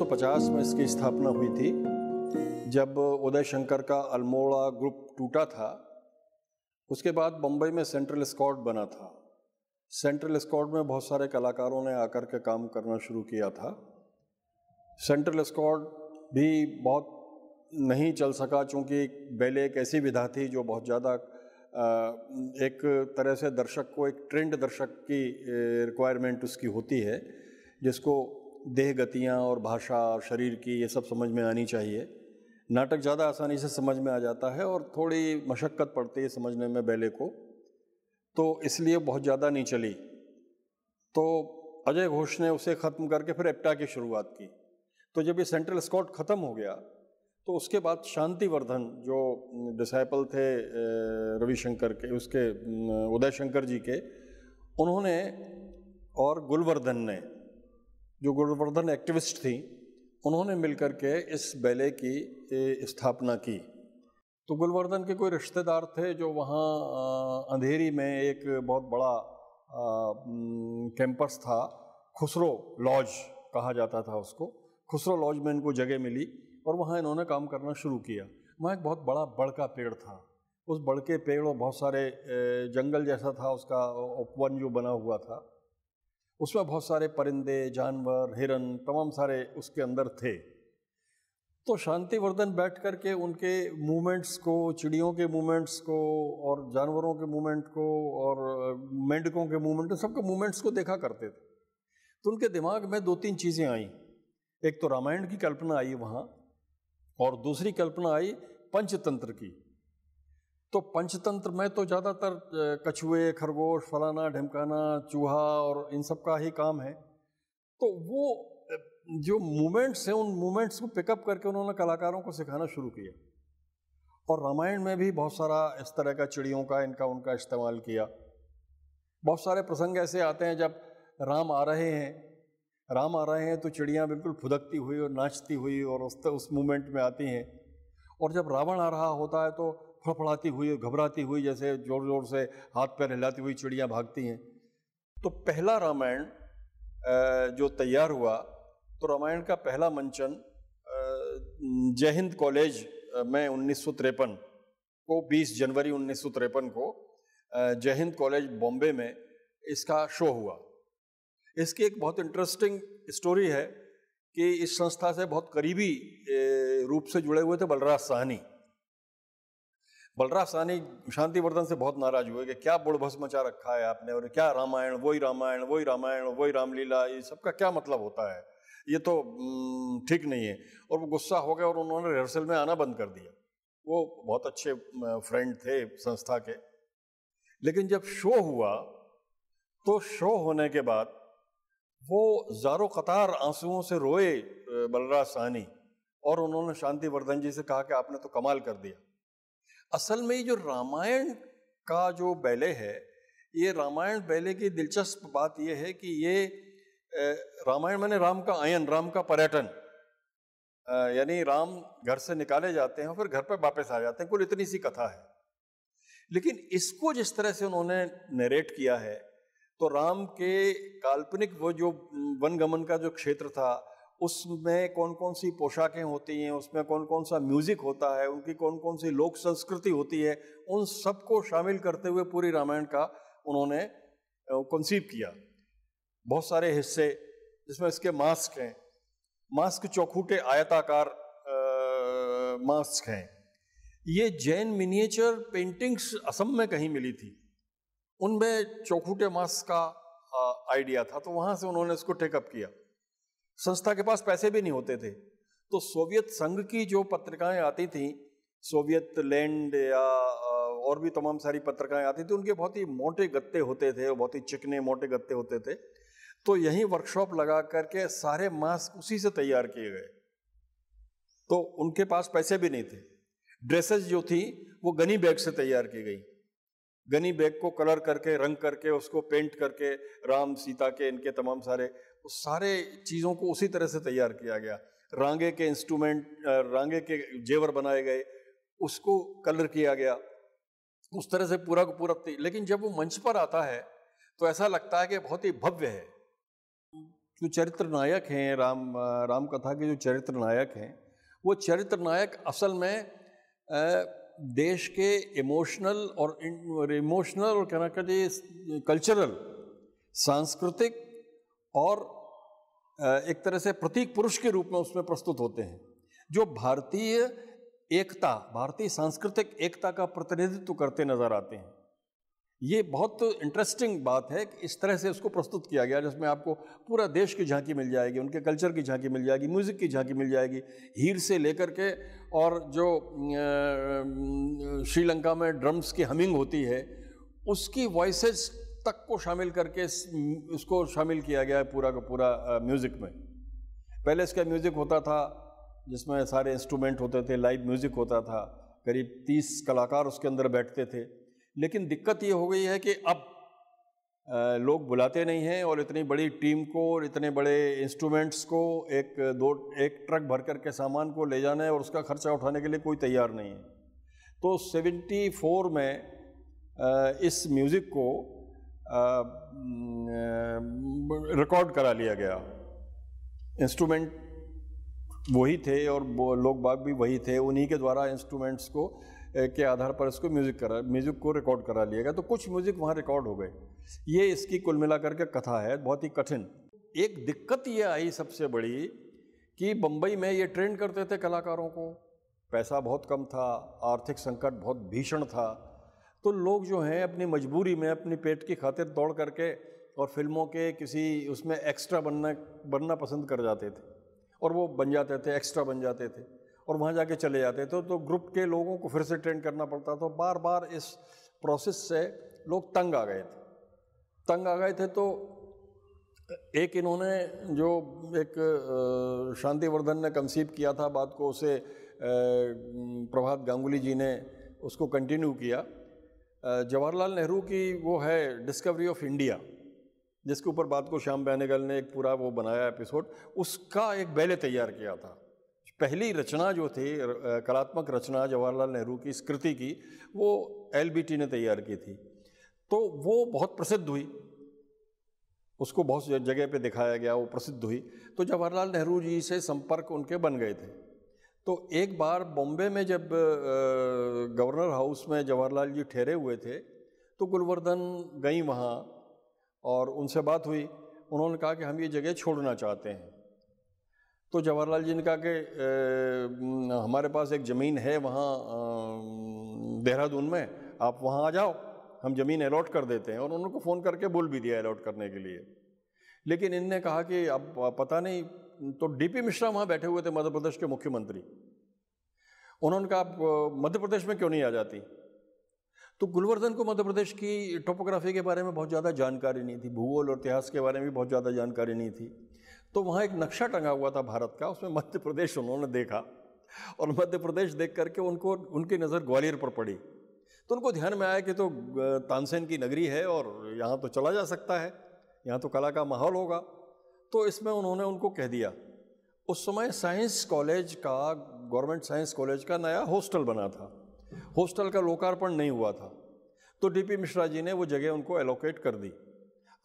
1950 में इसकी स्थापना हुई थी जब उदय शंकर का अल्मोड़ा ग्रुप टूटा था उसके बाद बम्बई में सेंट्रल स्कॉट बना था सेंट्रल स्कॉट में बहुत सारे कलाकारों ने आकर के काम करना शुरू किया था सेंट्रल स्कॉट भी बहुत नहीं चल सका चूँकि बेले एक ऐसी विधा थी जो बहुत ज़्यादा एक तरह से दर्शक को एक ट्रेंड दर्शक की रिक्वायरमेंट उसकी होती है जिसको देह गतियाँ और भाषा और शरीर की ये सब समझ में आनी चाहिए नाटक ज़्यादा आसानी से समझ में आ जाता है और थोड़ी मशक्क़त पड़ती है समझने में बैले को तो इसलिए बहुत ज़्यादा नहीं चली तो अजय घोष ने उसे ख़त्म करके फिर एप्टा की शुरुआत की तो जब ये सेंट्रल स्कॉट ख़त्म हो गया तो उसके बाद शांतिवर्धन जो डिसाइपल थे रविशंकर के उसके उदय शंकर जी के उन्होंने और गुलवर्धन ने जो गोवर्धन एक्टिविस्ट थी उन्होंने मिलकर के इस बैले की स्थापना की तो गुलवर्धन के कोई रिश्तेदार थे जो वहाँ अंधेरी में एक बहुत बड़ा कैंपस था खुसरो लॉज कहा जाता था उसको खुसरो लॉज में इनको जगह मिली और वहाँ इन्होंने काम करना शुरू किया वहाँ एक बहुत बड़ा बड़ का पेड़ था उस बड़ के पेड़ और बहुत सारे जंगल जैसा था उसका उपवन जो बना हुआ था उसमें बहुत सारे परिंदे जानवर हिरन तमाम सारे उसके अंदर थे तो शांतिवर्धन बैठ कर के उनके मूवमेंट्स को चिड़ियों के मूवमेंट्स को और जानवरों के मूवमेंट को और मेंढकों के मूवमेंट सबके मूवमेंट्स को देखा करते थे तो उनके दिमाग में दो तीन चीज़ें आई एक तो रामायण की कल्पना आई वहाँ और दूसरी कल्पना आई पंचतंत्र की तो पंचतंत्र में तो ज़्यादातर कछुए खरगोश फलाना ढमकाना चूहा और इन सब का ही काम है तो वो जो मूवमेंट्स हैं उन मूवमेंट्स को पिकअप करके उन्होंने कलाकारों को सिखाना शुरू किया और रामायण में भी बहुत सारा इस तरह का चिड़ियों का इनका उनका इस्तेमाल किया बहुत सारे प्रसंग ऐसे आते हैं जब राम आ रहे हैं राम आ रहे हैं तो चिड़ियाँ बिल्कुल फुदकती हुई और नाचती हुई और उस उस मूवमेंट में आती हैं और जब रावण आ रहा होता है तो फड़फड़ाती हुई घबराती हुई जैसे जोर जोर से हाथ पैर हिलाती हुई चिड़ियाँ भागती हैं तो पहला रामायण जो तैयार हुआ तो रामायण का पहला मंचन जय हिंद कॉलेज में उन्नीस को 20 जनवरी उन्नीस को जय हिंद कॉलेज बॉम्बे में इसका शो हुआ इसकी एक बहुत इंटरेस्टिंग स्टोरी है कि इस संस्था से बहुत करीबी रूप से जुड़े हुए थे बलराज साहनी बलराज सानी शांतिवर्धन से बहुत नाराज हुए कि क्या बुड़भस मचा रखा है आपने और क्या रामायण वही रामायण वही रामायण वही रामलीला ये सबका क्या मतलब होता है ये तो ठीक नहीं है और वो गुस्सा हो गया और उन्होंने रिहर्सल में आना बंद कर दिया वो बहुत अच्छे फ्रेंड थे संस्था के लेकिन जब शो हुआ तो शो होने के बाद वो जारो कतार आंसुओं से रोए बलराज सहनी और उन्होंने शांतिवर्धन जी से कहा कि आपने तो कमाल कर दिया असल में जो रामायण का जो बैले है ये रामायण बैले की दिलचस्प बात यह है कि ये रामायण मैंने राम का आयन राम का पर्यटन यानी राम घर से निकाले जाते हैं और फिर घर पर वापस आ जाते हैं कुल इतनी सी कथा है लेकिन इसको जिस तरह से उन्होंने नरेट किया है तो राम के काल्पनिक वो जो वनगमन का जो क्षेत्र था उसमें कौन कौन सी पोशाकें होती हैं उसमें कौन कौन सा म्यूज़िक होता है उनकी कौन कौन सी लोक संस्कृति होती है उन सबको शामिल करते हुए पूरी रामायण का उन्होंने कंसीव किया बहुत सारे हिस्से जिसमें इसके मास्क हैं मास्क चौखूटे आयताकार मास्क हैं ये जैन मिनिएचर पेंटिंग्स असम में कहीं मिली थी उनमें चौखूटे मास्क का आइडिया था तो वहाँ से उन्होंने इसको टेकअप किया संस्था के पास पैसे भी नहीं होते थे तो सोवियत संघ की जो पत्रिकाएं आती थी सोवियत लैंड या और भी तमाम सारी पत्रिकाएं आती थी उनके बहुत ही मोटे गत्ते होते थे बहुत ही चिकने मोटे गत्ते होते थे तो यही वर्कशॉप लगा करके सारे मास्क उसी से तैयार किए गए तो उनके पास पैसे भी नहीं थे ड्रेसेस जो थी वो गनी बैग से तैयार की गई गनी बैग को कलर करके रंग करके उसको पेंट करके राम सीता के इनके तमाम सारे उस सारे चीज़ों को उसी तरह से तैयार किया गया रांगे के इंस्ट्रूमेंट रांगे के जेवर बनाए गए उसको कलर किया गया उस तरह से पूरा को पूरा लेकिन जब वो मंच पर आता है तो ऐसा लगता है कि बहुत ही भव्य है जो चरित्र नायक हैं राम राम कथा के जो चरित्र नायक हैं वो चरित्र नायक असल में देश के इमोशनल और इमोशनल और क्या ना कल्चरल सांस्कृतिक और एक तरह से प्रतीक पुरुष के रूप में उसमें प्रस्तुत होते हैं जो भारतीय एकता भारतीय सांस्कृतिक एकता का प्रतिनिधित्व करते नजर आते हैं ये बहुत इंटरेस्टिंग बात है कि इस तरह से उसको प्रस्तुत किया गया जिसमें आपको पूरा देश की झांकी मिल जाएगी उनके कल्चर की झांकी मिल जाएगी म्यूज़िक की झांकी मिल जाएगी हीर से लेकर के और जो श्रीलंका में ड्रम्स की हमिंग होती है उसकी वॉइसेस तक को शामिल करके इसको शामिल किया गया है पूरा का पूरा म्यूज़िक में पहले इसका म्यूज़िक होता था जिसमें सारे इंस्ट्रूमेंट होते थे लाइव म्यूज़िक होता था करीब तीस कलाकार उसके अंदर बैठते थे लेकिन दिक्कत ये हो गई है कि अब लोग बुलाते नहीं हैं और इतनी बड़ी टीम को और इतने बड़े इंस्ट्रूमेंट्स को एक दो एक ट्रक भर कर के सामान को ले जाना है और उसका खर्चा उठाने के लिए कोई तैयार नहीं है तो 74 में इस म्यूज़िक को रिकॉर्ड करा लिया गया इंस्ट्रूमेंट वही थे और लोग बाग भी वही थे उन्हीं के द्वारा इंस्ट्रूमेंट्स को के आधार पर इसको म्यूज़िक करा म्यूज़िक को रिकॉर्ड करा लिया गया तो कुछ म्यूज़िक वहाँ रिकॉर्ड हो गए ये इसकी कुल मिलाकर के कथा है बहुत ही कठिन एक दिक्कत ये आई सबसे बड़ी कि बम्बई में ये ट्रेन करते थे कलाकारों को पैसा बहुत कम था आर्थिक संकट बहुत भीषण था तो लोग जो हैं अपनी मजबूरी में अपनी पेट की खातिर दौड़ करके और फिल्मों के किसी उसमें एक्स्ट्रा बनना बनना पसंद कर जाते थे और वो बन जाते थे एक्स्ट्रा बन जाते थे और वहाँ जाके चले जाते थे तो ग्रुप तो के लोगों को फिर से ट्रेंड करना पड़ता था बार बार इस प्रोसेस से लोग तंग आ गए थे तंग आ गए थे तो एक इन्होंने जो एक शांतिवर्धन ने कंसीव किया था बात को उसे प्रभात गांगुली जी ने उसको कंटिन्यू किया जवाहरलाल नेहरू की वो है डिस्कवरी ऑफ इंडिया जिसके ऊपर बात को श्याम बैनेगल ने एक पूरा वो बनाया एपिसोड उसका एक बैले तैयार किया था पहली रचना जो थी कलात्मक रचना जवाहरलाल नेहरू की स्कृति की वो एल ने तैयार की थी तो वो बहुत प्रसिद्ध हुई उसको बहुत जगह पे दिखाया गया वो प्रसिद्ध हुई तो जवाहरलाल नेहरू जी से संपर्क उनके बन गए थे तो एक बार बॉम्बे में जब गवर्नर हाउस में जवाहरलाल जी ठहरे हुए थे तो गुलवर्धन गई वहाँ और उनसे बात हुई उन्होंने कहा कि हम ये जगह छोड़ना चाहते हैं तो जवाहरलाल जी ने कहा कि हमारे पास एक ज़मीन है वहाँ देहरादून में आप वहाँ आ जाओ हम ज़मीन अलॉट कर देते हैं और उनको फ़ोन करके बोल भी दिया अलॉट करने के लिए लेकिन इनने कहा कि अब पता नहीं तो डीपी मिश्रा वहाँ बैठे हुए थे मध्य प्रदेश के मुख्यमंत्री उन्होंने कहा आप मध्य प्रदेश में क्यों नहीं आ जाती तो गुलवर्धन को मध्य प्रदेश की टोपोग्राफी के बारे में बहुत ज़्यादा जानकारी नहीं थी भूगोल और इतिहास के बारे में भी बहुत ज़्यादा जानकारी नहीं थी तो वहाँ एक नक्शा टंगा हुआ था भारत का उसमें मध्य प्रदेश उन्होंने देखा और मध्य प्रदेश देख करके उनको उनकी नज़र ग्वालियर पर पड़ी तो उनको ध्यान में आया कि तो तानसेन की नगरी है और यहाँ तो चला जा सकता है यहाँ तो कला का माहौल होगा तो इसमें उन्होंने उनको कह दिया उस समय साइंस कॉलेज का गवर्नमेंट साइंस कॉलेज का नया हॉस्टल बना था हॉस्टल का लोकार्पण नहीं हुआ था तो डीपी मिश्रा जी ने वो जगह उनको एलोकेट कर दी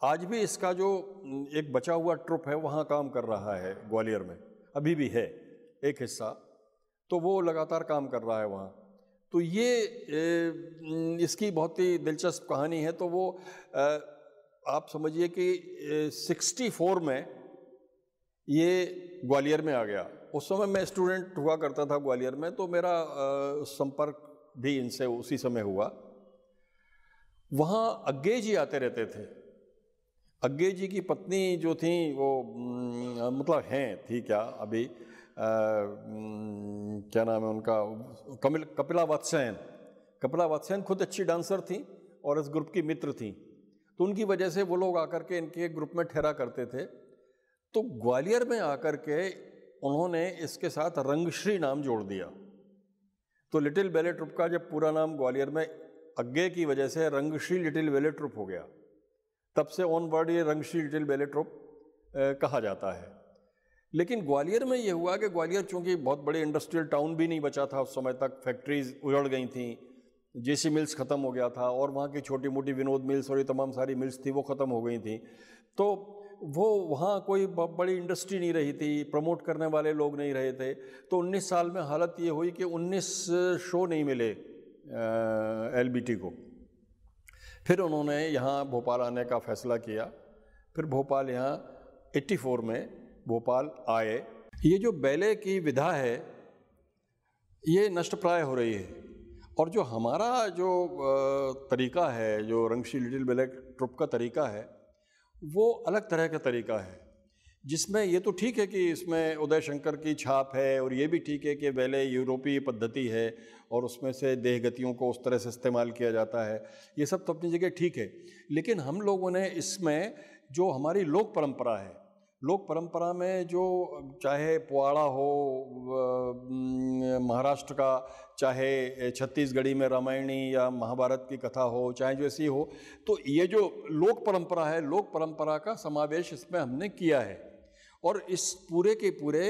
आज भी इसका जो एक बचा हुआ ट्रुप है वहाँ काम कर रहा है ग्वालियर में अभी भी है एक हिस्सा तो वो लगातार काम कर रहा है वहाँ तो ये इसकी बहुत ही दिलचस्प कहानी है तो वो आप समझिए कि 64 में ये ग्वालियर में आ गया उस समय मैं स्टूडेंट हुआ करता था ग्वालियर में तो मेरा संपर्क भी इनसे उसी समय हुआ वहाँ अग्गे जी आते रहते थे अग्गे जी की पत्नी जो थी वो मतलब हैं थी क्या अभी आ, क्या नाम है उनका कमिल कपिला वात्सैन कपिला वात्सैन खुद अच्छी डांसर थी और इस ग्रुप की मित्र थी तो उनकी वजह से वो लोग आकर के इनके ग्रुप में ठहरा करते थे तो ग्वालियर में आकर के उन्होंने इसके साथ रंगश्री नाम जोड़ दिया तो लिटिल बेले ट्रुप का जब पूरा नाम ग्वालियर में अग्गे की वजह से रंगश्री लिटिल बेले ट्रुप हो गया तब से ऑन वर्ड ये रंगश्री लिटिल बेले ट्रुप कहा जाता है लेकिन ग्वालियर में ये हुआ कि ग्वालियर चूंकि बहुत बड़े इंडस्ट्रियल टाउन भी नहीं बचा था उस समय तक फैक्ट्रीज उजड़ गई थी जेसी मिल्स ख़त्म हो गया था और वहाँ की छोटी मोटी विनोद मिल्स और ये तमाम सारी मिल्स थी वो ख़त्म हो गई थी तो वो वहाँ कोई बड़ी इंडस्ट्री नहीं रही थी प्रमोट करने वाले लोग नहीं रहे थे तो 19 साल में हालत ये हुई कि 19 शो नहीं मिले एल को फिर उन्होंने यहाँ भोपाल आने का फ़ैसला किया फिर भोपाल यहाँ 84 में भोपाल आए ये जो बैले की विधा है ये नष्ट प्राय हो रही है और जो हमारा जो तरीका है जो रंगशी लिटिल ब्लैक ट्रुप का तरीका है वो अलग तरह का तरीका है जिसमें ये तो ठीक है कि इसमें उदय शंकर की छाप है और ये भी ठीक है कि पहले यूरोपीय पद्धति है और उसमें से देह गतियों को उस तरह से इस्तेमाल किया जाता है ये सब तो अपनी जगह ठीक है लेकिन हम लोगों ने इसमें जो हमारी लोक परंपरा है लोक परंपरा में जो चाहे पुआड़ा हो महाराष्ट्र का चाहे छत्तीसगढ़ी में रामायणी या महाभारत की कथा हो चाहे जो ऐसी हो तो ये जो लोक परंपरा है लोक परंपरा का समावेश इसमें हमने किया है और इस पूरे के पूरे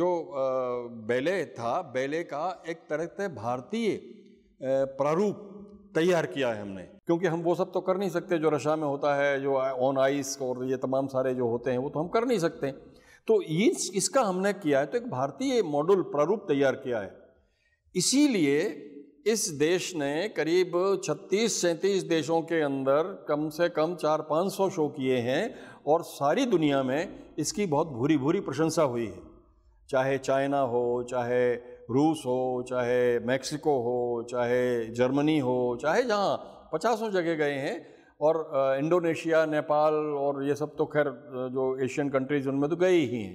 जो बैले था बैले का एक तरह से भारतीय प्रारूप तैयार किया है हमने क्योंकि हम वो सब तो कर नहीं सकते जो रशा में होता है जो ऑन आइस और ये तमाम सारे जो होते हैं वो तो हम कर नहीं सकते तो ये इसका हमने किया है तो एक भारतीय मॉडल प्रारूप तैयार किया है इसीलिए इस देश ने करीब 36 सैंतीस देशों के अंदर कम से कम चार पाँच सौ शो किए हैं और सारी दुनिया में इसकी बहुत भूरी भूरी प्रशंसा हुई है चाहे चाइना हो चाहे रूस हो चाहे मैक्सिको हो चाहे जर्मनी हो चाहे जहाँ पचासों जगह गए हैं और इंडोनेशिया नेपाल और ये सब तो खैर जो एशियन कंट्रीज़ उनमें तो गए ही हैं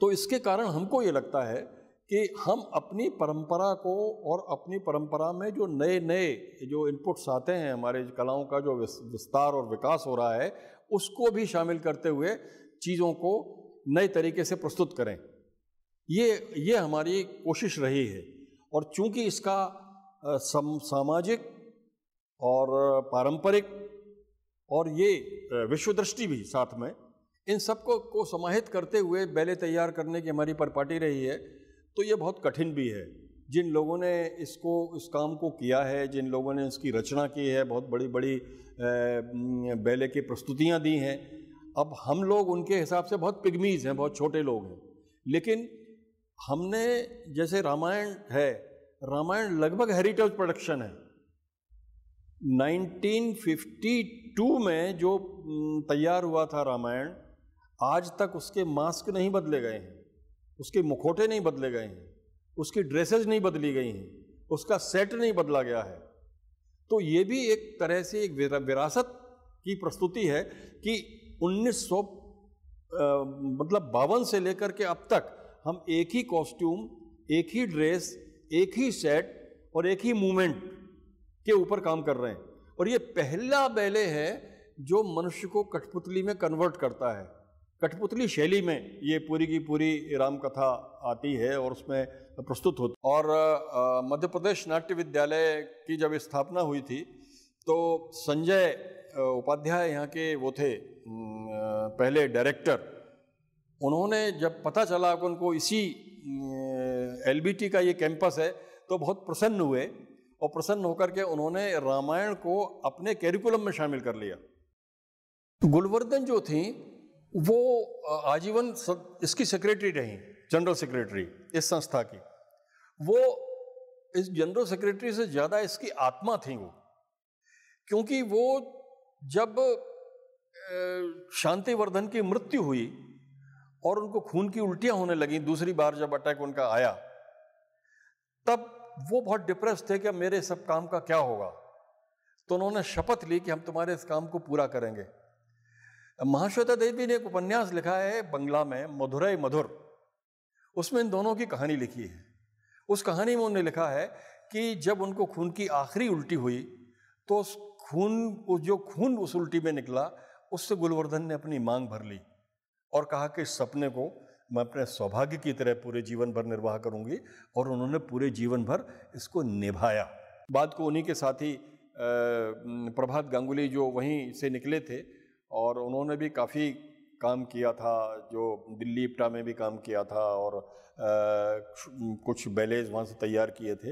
तो इसके कारण हमको ये लगता है कि हम अपनी परंपरा को और अपनी परंपरा में जो नए नए जो इनपुट्स आते हैं हमारे कलाओं का जो विस्तार और विकास हो रहा है उसको भी शामिल करते हुए चीज़ों को नए तरीके से प्रस्तुत करें ये ये हमारी कोशिश रही है और चूंकि इसका सम, सामाजिक और पारंपरिक और ये विश्व दृष्टि भी साथ में इन सबको को समाहित करते हुए बैले तैयार करने की हमारी परपाटी रही है तो ये बहुत कठिन भी है जिन लोगों ने इसको इस काम को किया है जिन लोगों ने इसकी रचना की है बहुत बड़ी बड़ी बैले की प्रस्तुतियाँ दी हैं अब हम लोग उनके हिसाब से बहुत पिगमीज़ हैं बहुत छोटे लोग हैं लेकिन हमने जैसे रामायण है रामायण लगभग हेरिटेज प्रोडक्शन है 1952 में जो तैयार हुआ था रामायण आज तक उसके मास्क नहीं बदले गए हैं उसके मुखोटे नहीं बदले गए हैं उसकी ड्रेसेज नहीं बदली गई हैं उसका सेट नहीं बदला गया है तो ये भी एक तरह से एक विरासत की प्रस्तुति है कि 1900 आ, मतलब बावन से लेकर के अब तक हम एक ही कॉस्ट्यूम एक ही ड्रेस एक ही सेट और एक ही मूवमेंट के ऊपर काम कर रहे हैं और ये पहला बैले है जो मनुष्य को कठपुतली में कन्वर्ट करता है कठपुतली शैली में ये पूरी की पूरी राम कथा आती है और उसमें प्रस्तुत होती और मध्य प्रदेश नाट्य विद्यालय की जब स्थापना हुई थी तो संजय उपाध्याय यहाँ के वो थे पहले डायरेक्टर उन्होंने जब पता चला कि उनको इसी एल का ये कैंपस है तो बहुत प्रसन्न हुए और प्रसन्न होकर के उन्होंने रामायण को अपने कैरिकुलम में शामिल कर लिया गुलवर्धन जो थी वो आजीवन इसकी सेक्रेटरी रही जनरल सेक्रेटरी इस संस्था की वो इस जनरल सेक्रेटरी से ज़्यादा इसकी आत्मा थी वो क्योंकि वो जब शांतिवर्धन की मृत्यु हुई और उनको खून की उल्टियां होने लगी दूसरी बार जब अटैक उनका आया तब वो बहुत डिप्रेस थे कि मेरे सब काम का क्या होगा तो उन्होंने शपथ ली कि हम तुम्हारे इस काम को पूरा करेंगे महाश्वेता देवी ने एक उपन्यास लिखा है बंगला में मधुरई मधुर उसमें इन दोनों की कहानी लिखी है उस कहानी में उन्होंने लिखा है कि जब उनको खून की आखिरी उल्टी हुई तो उस खून जो खून उस उल्टी में निकला उससे गुलवर्धन ने अपनी मांग भर ली और कहा कि इस सपने को मैं अपने सौभाग्य की तरह पूरे जीवन भर निर्वाह करूंगी और उन्होंने पूरे जीवन भर इसको निभाया बाद को उन्हीं के साथी प्रभात गांगुली जो वहीं से निकले थे और उन्होंने भी काफ़ी काम किया था जो दिल्ली इप्टा में भी काम किया था और आ, कुछ बैलेज वहाँ से तैयार किए थे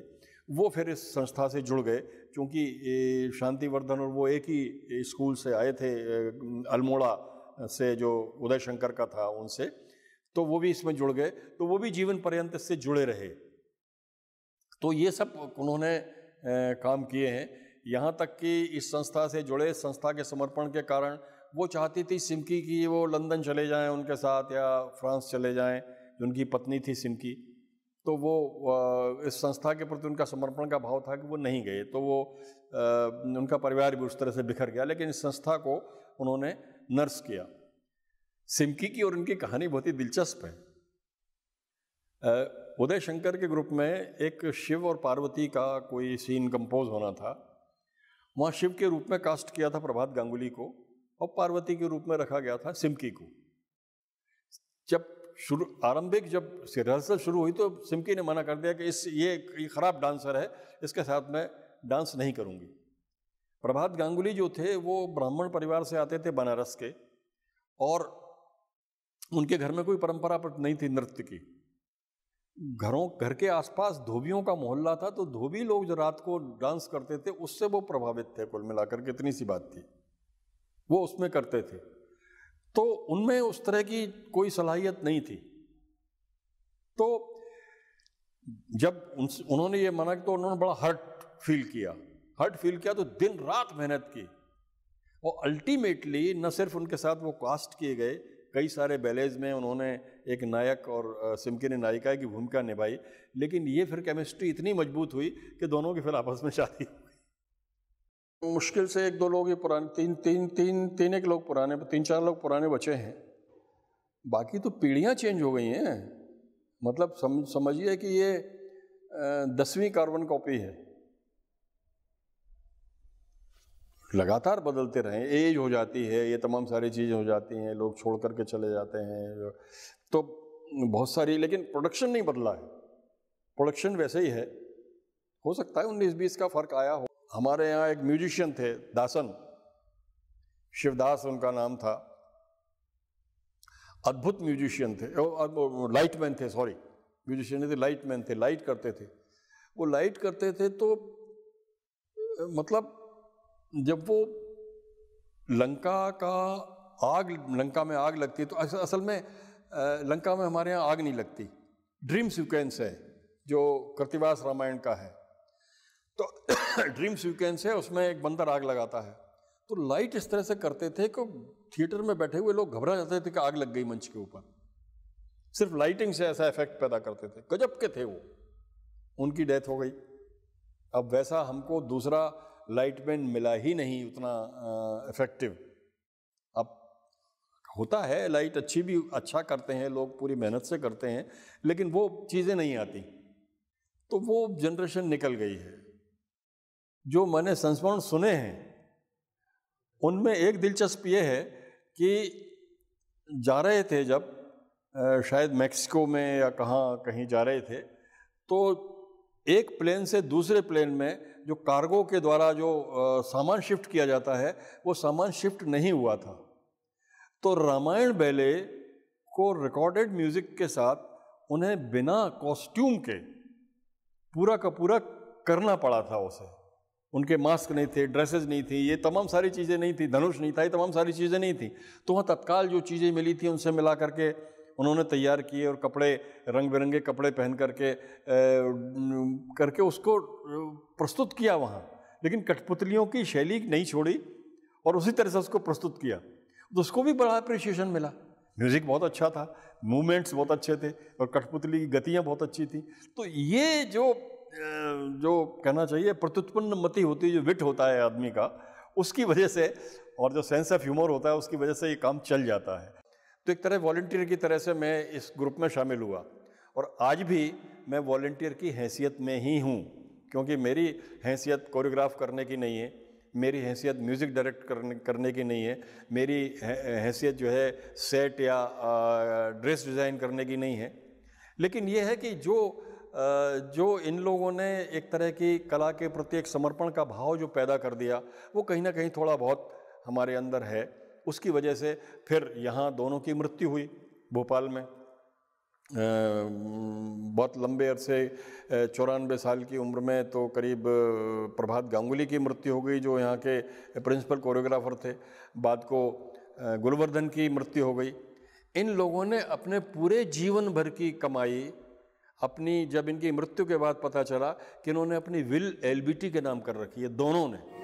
वो फिर इस संस्था से जुड़ गए क्योंकि शांतिवर्धन और वो एक ही स्कूल से आए थे अल्मोड़ा से जो उदय शंकर का था उनसे तो वो भी इसमें जुड़ गए तो वो भी जीवन पर्यंत इससे जुड़े रहे तो ये सब उन्होंने काम किए हैं यहाँ तक कि इस संस्था से जुड़े संस्था के समर्पण के कारण वो चाहती थी सिमकी की वो लंदन चले जाएं उनके साथ या फ्रांस चले जाएं उनकी पत्नी थी सिमकी तो वो इस संस्था के प्रति उनका समर्पण का भाव था कि वो नहीं गए तो वो उनका परिवार भी उस तरह से बिखर गया लेकिन इस संस्था को उन्होंने नर्स किया सिमकी की और उनकी कहानी बहुत ही दिलचस्प है उदय शंकर के ग्रुप में एक शिव और पार्वती का कोई सीन कंपोज होना था वहाँ शिव के रूप में कास्ट किया था प्रभात गांगुली को और पार्वती के रूप में रखा गया था सिमकी को जब शुरू आरंभिक जब रिहर्सल शुरू हुई तो सिमकी ने मना कर दिया कि इस ये, ये ख़राब डांसर है इसके साथ मैं डांस नहीं करूँगी प्रभात गांगुली जो थे वो ब्राह्मण परिवार से आते थे बनारस के और उनके घर में कोई परंपरा नहीं थी नृत्य की घरों घर के आसपास धोबियों का मोहल्ला था तो धोबी लोग जो रात को डांस करते थे उससे वो प्रभावित थे कुल मिलाकर के इतनी सी बात थी वो उसमें करते थे तो उनमें उस तरह की कोई सलाहियत नहीं थी तो जब उन, उन्होंने ये माना तो उन्होंने बड़ा हर्ट फील किया हर्ट फील किया तो दिन रात मेहनत की और अल्टीमेटली न सिर्फ उनके साथ वो कास्ट किए गए कई सारे बैलेज में उन्होंने एक नायक और सिमकी ने नायिका की भूमिका निभाई लेकिन ये फिर केमिस्ट्री इतनी मजबूत हुई कि दोनों की फिर आपस में शादी मुश्किल से एक दो लोग ही पुराने तीन तीन तीन तीन एक लोग पुराने तीन चार लोग पुराने बचे हैं बाकी तो पीढ़ियाँ चेंज हो गई हैं मतलब समझिए कि ये दसवीं कार्बन कॉपी है लगातार बदलते रहें एज हो जाती है ये तमाम सारी चीज़ें हो जाती हैं लोग छोड़ करके चले जाते हैं तो बहुत सारी लेकिन प्रोडक्शन नहीं बदला है प्रोडक्शन वैसे ही है हो सकता है उन्नीस बीस का फ़र्क आया हो हमारे यहाँ एक म्यूजिशियन थे दासन शिवदास उनका नाम था अद्भुत म्यूजिशियन थे लाइट मैन थे सॉरी म्यूजिशियन थे लाइट मैन थे लाइट करते थे वो लाइट करते थे तो मतलब जब वो लंका का आग लंका में आग लगती है तो असल, असल में लंका में हमारे यहाँ आग नहीं लगती ड्रीम सीक्वेंस है जो कृतिवास रामायण का है तो ड्रीम सीक्वेंस है उसमें एक बंदर आग लगाता है तो लाइट इस तरह से करते थे कि थिएटर में बैठे हुए लोग घबरा जाते थे कि आग लग गई मंच के ऊपर सिर्फ लाइटिंग से ऐसा इफेक्ट पैदा करते थे गजब के थे वो उनकी डेथ हो गई अब वैसा हमको दूसरा लाइट पेन मिला ही नहीं उतना इफ़ेक्टिव अब होता है लाइट अच्छी भी अच्छा करते हैं लोग पूरी मेहनत से करते हैं लेकिन वो चीज़ें नहीं आती तो वो जनरेशन निकल गई है जो मैंने संस्मरण सुने हैं उनमें एक दिलचस्प ये है कि जा रहे थे जब शायद मैक्सिको में या कहाँ कहीं जा रहे थे तो एक प्लेन से दूसरे प्लेन में जो कार्गो के द्वारा जो सामान शिफ्ट किया जाता है वो सामान शिफ्ट नहीं हुआ था तो रामायण बैले को रिकॉर्डेड म्यूज़िक के साथ उन्हें बिना कॉस्ट्यूम के पूरा का पूरा करना पड़ा था उसे उनके मास्क नहीं थे ड्रेसेस नहीं थी ये तमाम सारी चीज़ें नहीं थी धनुष नहीं था ये तमाम सारी चीज़ें नहीं थी तो वहाँ तत्काल जो चीज़ें मिली थी उनसे मिला करके उन्होंने तैयार किए और कपड़े रंग बिरंगे कपड़े पहन करके करके उसको प्रस्तुत किया वहाँ लेकिन कठपुतलियों की शैली नहीं छोड़ी और उसी तरह से उसको प्रस्तुत किया तो उसको भी बड़ा अप्रिशिएशन मिला म्यूज़िक बहुत अच्छा था मूवमेंट्स बहुत अच्छे थे और कठपुतली की गतियाँ बहुत अच्छी थी तो ये जो जो कहना चाहिए प्रत्युत्पन्न मति होती है जो विट होता है आदमी का उसकी वजह से और जो सेंस ऑफ ह्यूमर होता है उसकी वजह से ये काम चल जाता है तो एक तरह वॉल्टियर की तरह से मैं इस ग्रुप में शामिल हुआ और आज भी मैं वॉल्टियर की हैसियत में ही हूँ क्योंकि मेरी हैसियत कोरियोग्राफ करने की नहीं है मेरी हैसियत म्यूज़िक डायरेक्ट करने करने की नहीं है मेरी हैसियत जो है सेट या ड्रेस डिज़ाइन करने की नहीं है लेकिन यह है कि जो जो इन लोगों ने एक तरह की कला के प्रति एक समर्पण का भाव जो पैदा कर दिया वो कहीं ना कहीं थोड़ा बहुत हमारे अंदर है उसकी वजह से फिर यहाँ दोनों की मृत्यु हुई भोपाल में बहुत लंबे अरसे चौरानवे साल की उम्र में तो करीब प्रभात गांगुली की मृत्यु हो गई जो यहाँ के प्रिंसिपल कोरियोग्राफर थे बाद को गुलवर्धन की मृत्यु हो गई इन लोगों ने अपने पूरे जीवन भर की कमाई अपनी जब इनकी मृत्यु के बाद पता चला कि इन्होंने अपनी विल एलबीटी के नाम कर रखी है दोनों ने